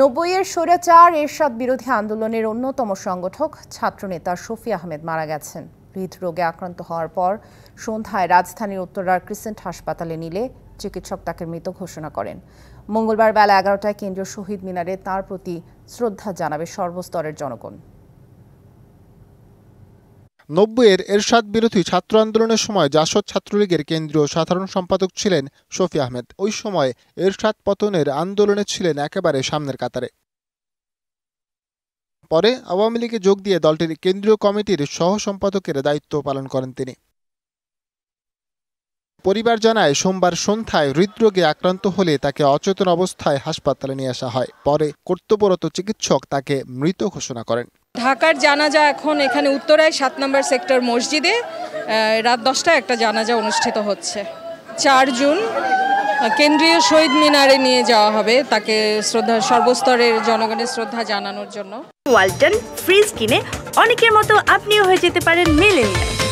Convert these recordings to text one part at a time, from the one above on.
নব্বইয়ের স্বৈরাচার এরশাদ বিরোধী আন্দোলনের অন্যতম সংগঠক ছাত্রনেতা সফি আহমেদ মারা গেছেন হৃদরোগে আক্রান্ত হওয়ার পর সন্ধ্যায় রাজধানীর উত্তরার ক্রিসেন্ট হাসপাতালে নিলে চিকিৎসক তাকে মৃত ঘোষণা করেন মঙ্গলবার বেলা এগারোটায় কেন্দ্রীয় শহীদ মিনারে তার প্রতি শ্রদ্ধা জানাবে সর্বস্তরের জনগণ নব্বইয়ের এরশাদ বিরোধী ছাত্র আন্দোলনের সময় জাসদ ছাত্রলীগের কেন্দ্রীয় সাধারণ সম্পাদক ছিলেন শফি আহমেদ ওই সময় এরশাদ পতনের আন্দোলনে ছিলেন একেবারে সামনের কাতারে পরে আওয়ামী লীগে যোগ দিয়ে দলটির কেন্দ্রীয় কমিটির সহ সম্পাদকের দায়িত্ব পালন করেন তিনি পরিবার জানায় সোমবার সন্ধ্যায় হৃদরোগে আক্রান্ত হলে তাকে অচেতন অবস্থায় হাসপাতালে নিয়ে আসা হয় পরে কর্তব্যরত চিকিৎসক তাকে মৃত ঘোষণা করেন ঢাকার জানাজা এখন এখানে উত্তরায় সাত নম্বর সেক্টর মসজিদে রাত দশটায় একটা জানাজা অনুষ্ঠিত হচ্ছে চার জুন কেন্দ্রীয় শহীদ মিনারে নিয়ে যাওয়া হবে তাকে শ্রদ্ধা সর্বস্তরের জনগণের শ্রদ্ধা জানানোর জন্য ওয়ালটন ফ্রিজ কিনে অনেকের মতো আপনিও হয়ে যেতে পারেন মেলে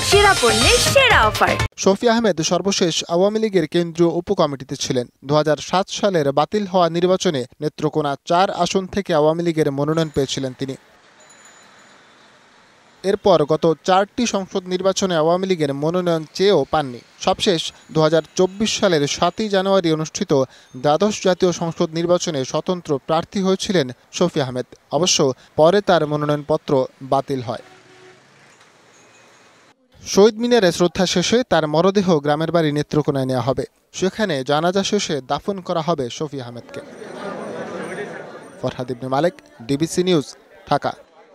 সেরা পণ্যের সেরা অফার শফি আহমেদ সর্বশেষ আওয়ামী লীগের কেন্দ্রীয় উপকমিটিতে ছিলেন দু সালের বাতিল হওয়া নির্বাচনে নেত্রকোনা চার আসন থেকে আওয়ামী লীগের মনোনয়ন পেয়েছিলেন তিনি এরপর গত চারটি সংসদ নির্বাচনে আওয়ামী লীগের মনোনয়ন চেয়েও পাননি সবশেষ দু সালের সাতই জানুয়ারি অনুষ্ঠিত দ্বাদশ জাতীয় সংসদ নির্বাচনে স্বতন্ত্র প্রার্থী হয়েছিলেন শফি আহমেদ অবশ্য পরে তার মনোনয়নপত্র বাতিল হয় শহীদ মিনারে শ্রদ্ধা শেষে তার মরদেহ গ্রামের বাড়ি নেত্রকোনায় নেওয়া হবে সেখানে জানাজা শেষে দাফন করা হবে শফি আহমেদকে ফরহাদ ইবনে মালিক ডিবিসি নিউজ ঢাকা